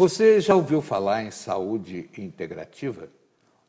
Você já ouviu falar em saúde integrativa?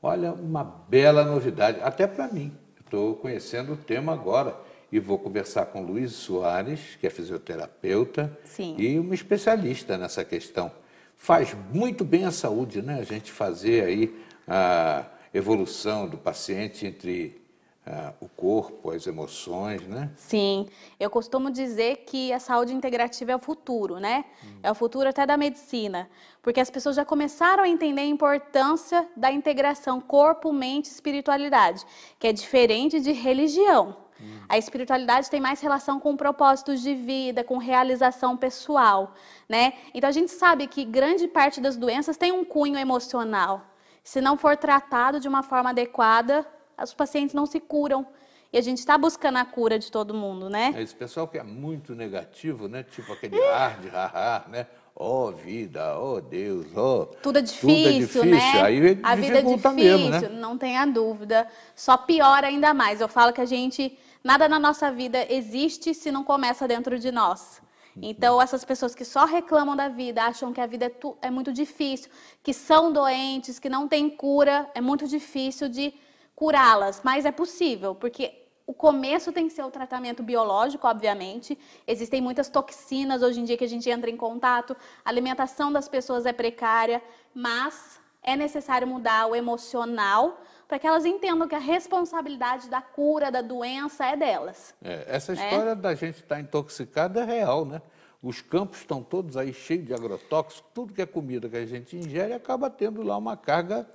Olha, uma bela novidade, até para mim. Estou conhecendo o tema agora e vou conversar com Luiz Soares, que é fisioterapeuta Sim. e uma especialista nessa questão. Faz muito bem à saúde, né? A gente fazer aí a evolução do paciente entre ah, o corpo, as emoções, né? Sim, eu costumo dizer que a saúde integrativa é o futuro, né? Hum. É o futuro até da medicina, porque as pessoas já começaram a entender a importância da integração corpo, mente, espiritualidade, que é diferente de religião. Hum. A espiritualidade tem mais relação com propósitos de vida, com realização pessoal, né? Então a gente sabe que grande parte das doenças tem um cunho emocional. Se não for tratado de uma forma adequada, os pacientes não se curam. E a gente está buscando a cura de todo mundo, né? É, esse pessoal que é muito negativo, né? Tipo aquele ar de haha, né? oh, vida, oh, Deus, oh. Tudo é difícil, tudo é difícil. né? Aí a vida é difícil, mesmo, né? não tenha dúvida. Só piora ainda mais. Eu falo que a gente, nada na nossa vida existe se não começa dentro de nós. Então, essas pessoas que só reclamam da vida, acham que a vida é, tu, é muito difícil, que são doentes, que não tem cura, é muito difícil de curá-las, mas é possível, porque o começo tem que ser o tratamento biológico, obviamente. Existem muitas toxinas hoje em dia que a gente entra em contato, a alimentação das pessoas é precária, mas é necessário mudar o emocional para que elas entendam que a responsabilidade da cura da doença é delas. É, essa né? história né? da gente estar tá intoxicada é real, né? Os campos estão todos aí cheios de agrotóxicos, tudo que é comida que a gente ingere acaba tendo lá uma carga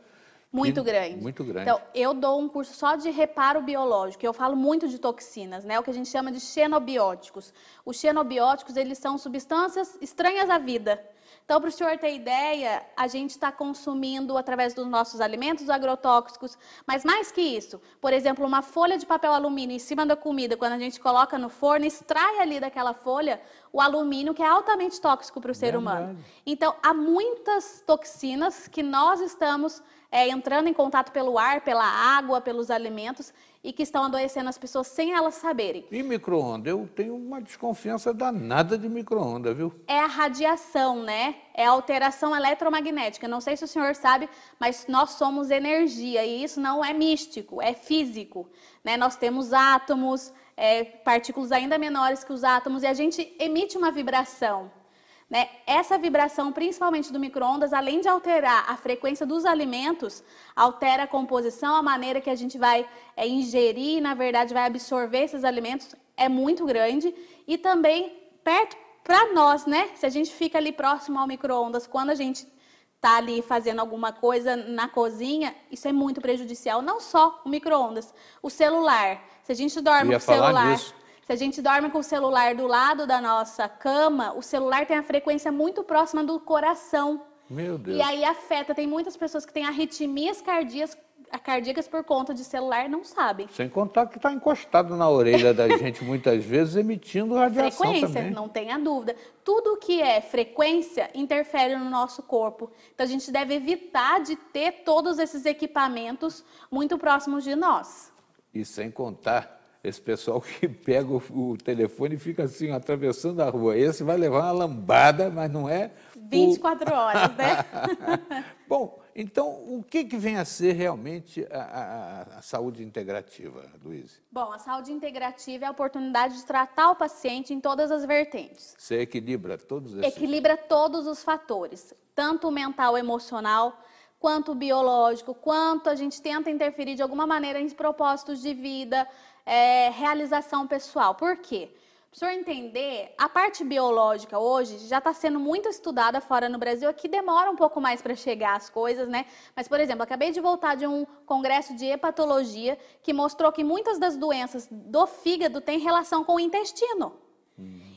muito e, grande. Muito grande. Então, eu dou um curso só de reparo biológico. Eu falo muito de toxinas, né? O que a gente chama de xenobióticos. Os xenobióticos, eles são substâncias estranhas à vida. Então, para o senhor ter ideia, a gente está consumindo através dos nossos alimentos agrotóxicos, mas mais que isso, por exemplo, uma folha de papel alumínio em cima da comida, quando a gente coloca no forno, extrai ali daquela folha o alumínio que é altamente tóxico para o ser humano. Então, há muitas toxinas que nós estamos é, entrando em contato pelo ar, pela água, pelos alimentos e que estão adoecendo as pessoas sem elas saberem. E micro-ondas? Eu tenho uma desconfiança danada de micro-ondas, viu? É a radiação, né? É a alteração eletromagnética. Não sei se o senhor sabe, mas nós somos energia e isso não é místico, é físico. Né? Nós temos átomos, é, partículas ainda menores que os átomos e a gente emite uma vibração. Né? Essa vibração, principalmente do micro-ondas, além de alterar a frequência dos alimentos, altera a composição, a maneira que a gente vai é, ingerir, na verdade, vai absorver esses alimentos, é muito grande. E também, perto para nós, né? Se a gente fica ali próximo ao micro-ondas, quando a gente está ali fazendo alguma coisa na cozinha, isso é muito prejudicial. Não só o micro-ondas, o celular. Se a gente dorme com o celular. Nisso se a gente dorme com o celular do lado da nossa cama, o celular tem a frequência muito próxima do coração. Meu Deus. E aí afeta. Tem muitas pessoas que têm arritmias cardíacas cardíacas por conta de celular não sabem. Sem contar que está encostado na orelha da gente muitas vezes, emitindo radiação Frequência, também. não tenha dúvida. Tudo que é frequência interfere no nosso corpo. Então a gente deve evitar de ter todos esses equipamentos muito próximos de nós. E sem contar esse pessoal que pega o, o, telefone e fica assim, atravessando a rua. Esse vai levar uma lambada, mas não é. 24 o... horas, né? Bom, então o que, que vem a ser realmente a, a, a, saúde integrativa, Luiz? Bom, a saúde integrativa é a oportunidade de tratar o paciente em todas as vertentes. Você equilibra todos esses. Equilibra todos os fatores, tanto o mental, emocional, quanto o biológico, quanto a gente tenta interferir de alguma maneira em propósitos de vida, é, realização pessoal. Por quê? Para o senhor entender, a parte biológica hoje já está sendo muito estudada fora no Brasil, aqui demora um pouco mais para chegar as coisas, né? Mas, por exemplo, acabei de voltar de um congresso de hepatologia que mostrou que muitas das doenças do fígado têm relação com o intestino.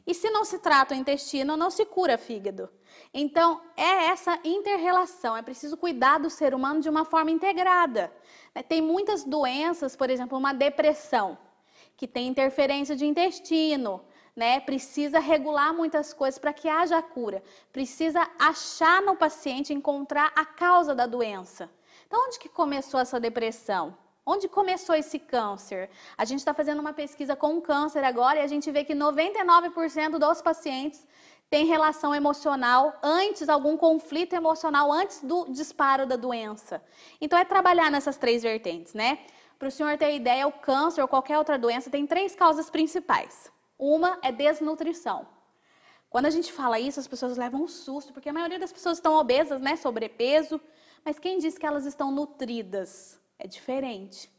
E se não se trata o intestino, não se cura fígado. Então, é essa interrelação. É preciso cuidar do ser humano de uma forma integrada. Né, tem muitas doenças, por exemplo, uma depressão, que tem interferência de intestino, né? Precisa regular muitas coisas para que haja cura. Precisa achar no paciente, encontrar a causa da doença. Então, onde que começou essa depressão? Onde começou esse câncer? A gente está fazendo uma pesquisa com câncer agora e a gente vê que 99% dos pacientes têm relação emocional antes, algum conflito emocional antes do disparo da doença. Então é trabalhar nessas três vertentes, né? Para o senhor ter ideia, o câncer ou qualquer outra doença tem três causas principais. Uma é desnutrição. Quando a gente fala isso, as pessoas levam um susto, porque a maioria das pessoas estão obesas, né? Sobrepeso. Mas quem diz que elas estão nutridas? É diferente.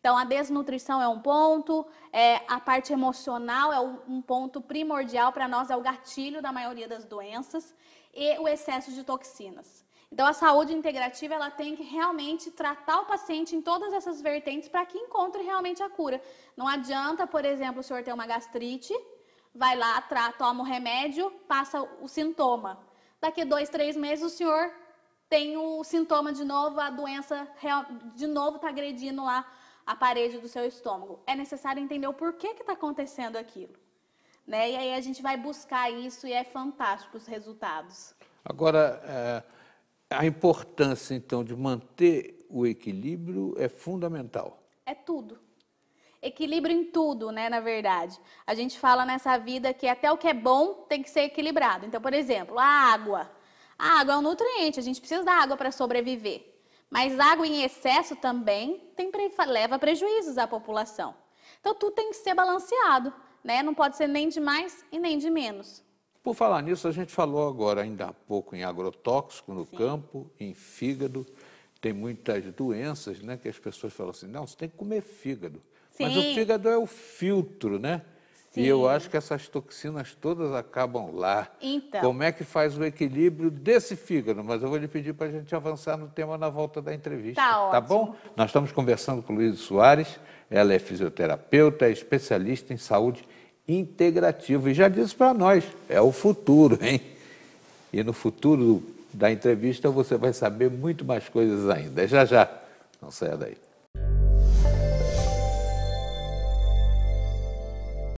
Então, a desnutrição é um ponto, é, a parte emocional é um ponto primordial para nós, é o gatilho da maioria das doenças, e o excesso de toxinas. Então, a saúde integrativa ela tem que realmente tratar o paciente em todas essas vertentes para que encontre realmente a cura. Não adianta, por exemplo, o senhor ter uma gastrite, vai lá, trata, toma o remédio, passa o sintoma. Daqui dois, três meses o senhor tem o sintoma de novo, a doença de novo está agredindo lá a parede do seu estômago. É necessário entender o porquê que está acontecendo aquilo. Né? E aí a gente vai buscar isso e é fantástico os resultados. Agora, é, a importância, então, de manter o equilíbrio é fundamental. É tudo. Equilíbrio em tudo, né, na verdade. A gente fala nessa vida que até o que é bom tem que ser equilibrado. Então, por exemplo, a água a água é um nutriente, a gente precisa da água para sobreviver. Mas água em excesso também tem, leva prejuízos à população. Então tudo tem que ser balanceado, né? Não pode ser nem de mais e nem de menos. Por falar nisso, a gente falou agora ainda há pouco em agrotóxico no Sim. campo, em fígado. Tem muitas doenças, né, que as pessoas falam assim: "Não, você tem que comer fígado". Sim. Mas o fígado é o filtro, né? Sim. E eu acho que essas toxinas todas acabam lá. Então. Como é que faz o equilíbrio desse fígado? Mas eu vou lhe pedir para a gente avançar no tema na volta da entrevista. Tá, tá bom? Nós estamos conversando com Luiz Soares. Ela é fisioterapeuta, é especialista em saúde integrativa. E já disse para nós, é o futuro, hein? E no futuro da entrevista você vai saber muito mais coisas ainda. É já já. Não saia daí.